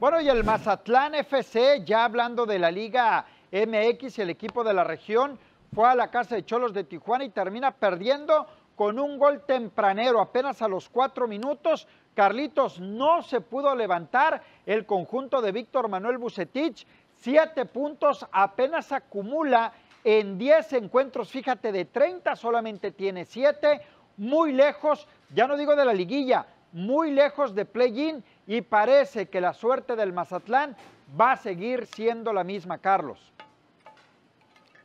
Bueno, y el Mazatlán FC, ya hablando de la Liga MX, el equipo de la región fue a la casa de Cholos de Tijuana y termina perdiendo con un gol tempranero, apenas a los cuatro minutos. Carlitos no se pudo levantar el conjunto de Víctor Manuel Bucetich. Siete puntos apenas acumula en diez encuentros. Fíjate, de 30 solamente tiene siete. Muy lejos, ya no digo de la liguilla, muy lejos de play-in y parece que la suerte del Mazatlán va a seguir siendo la misma, Carlos.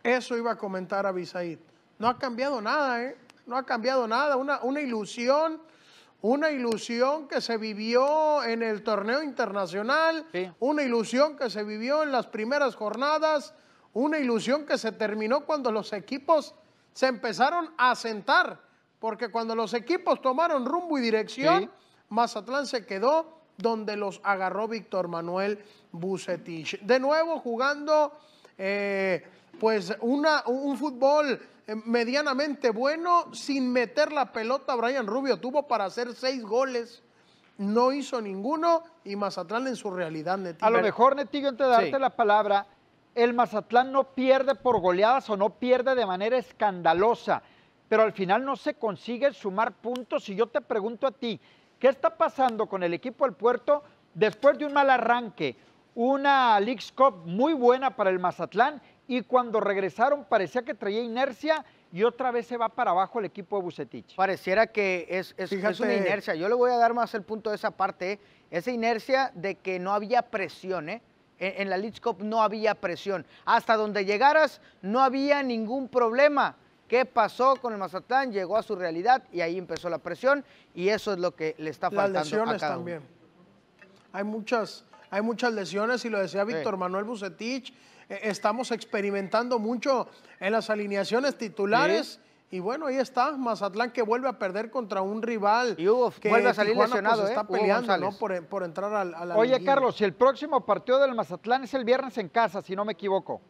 Eso iba a comentar Abisaid. No ha cambiado nada, ¿eh? No ha cambiado nada. Una, ilusión, una ilusión que se vivió en el torneo internacional, una ilusión que se vivió en las primeras jornadas, una ilusión que se terminó cuando los equipos se empezaron a sentar porque cuando los equipos tomaron rumbo y dirección, Mazatlán se quedó donde los agarró Víctor Manuel Bucetich. De nuevo jugando eh, pues un fútbol eh, medianamente bueno, sin meter la pelota, Brian Rubio tuvo para hacer seis goles. No hizo ninguno y Mazatlán en su realidad, A lo mejor, Netillo, antes de darte la palabra, el Mazatlán no pierde por goleadas o no pierde de manera escandalosa pero al final no se consigue sumar puntos. Y yo te pregunto a ti, ¿qué está pasando con el equipo del puerto después de un mal arranque? Una Leeds Cup muy buena para el Mazatlán y cuando regresaron parecía que traía inercia y otra vez se va para abajo el equipo de Bucetich. Pareciera que es, una inercia. Yo le voy a dar más el punto de esa parte, esa inercia de que no había presión, ¿eh? En, en la Leeds Cup no había presión. Hasta donde llegaras no había ningún problema. ¿Qué pasó con el Mazatlán? Llegó a su realidad y ahí empezó la presión y eso es lo que le está faltando también. Hay muchas, hay muchas lesiones y lo decía Víctor Manuel Bucetich, eh, estamos experimentando mucho en las alineaciones titulares. Y bueno, ahí está Mazatlán que vuelve a perder contra un rival. Y que vuelve a salir Tijuana, pues, lesionado. está ¿eh? peleando por, entrar a, la. Oye, Carlos, si el próximo partido del Mazatlán es el viernes en casa, si no me equivoco.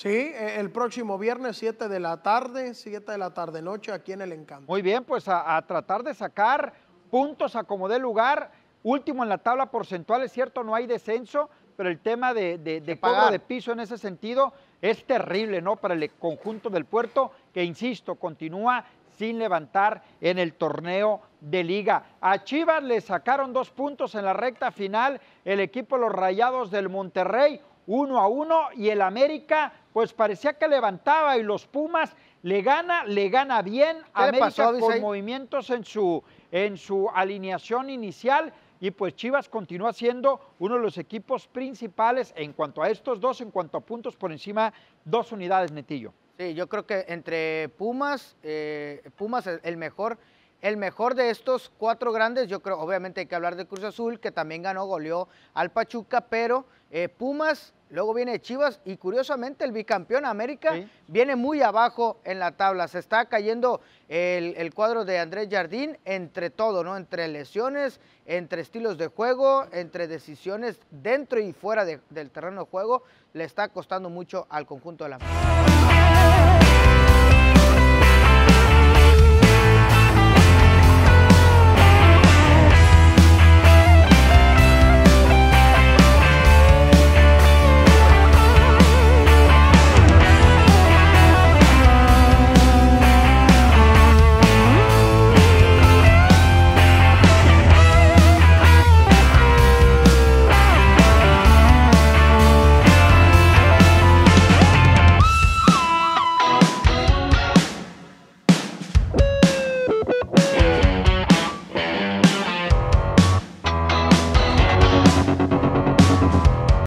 Sí, e, el próximo viernes 7 de la tarde, 7 de la tarde noche aquí en el Encanto. Muy bien, pues a, tratar de sacar puntos a como dé lugar, último en la tabla porcentual, es cierto, no hay descenso, pero el tema de, de, de de piso en ese sentido es terrible, ¿no? Para el conjunto del puerto, que insisto, continúa sin levantar en el torneo de liga. A Chivas le sacaron dos puntos en la recta final el equipo Los Rayados del Monterrey, uno a uno, y el América pues parecía que levantaba y los Pumas le gana, le gana bien a América pasó, con movimientos en su, en su alineación inicial y pues Chivas continúa siendo uno de los equipos principales en cuanto a estos dos, en cuanto a puntos por encima, dos unidades, Netillo. Sí, yo creo que entre Pumas, eh, Pumas es el mejor el mejor de estos cuatro grandes, yo creo, obviamente hay que hablar de Cruz Azul, que también ganó, goleó al Pachuca, pero eh, Pumas, luego viene Chivas y curiosamente el bicampeón América viene muy abajo en la tabla. Se está cayendo el, cuadro de Andrés Jardín entre todo, ¿no? Entre lesiones, entre estilos de juego, entre decisiones dentro y fuera del terreno de juego. Le está costando mucho al conjunto de la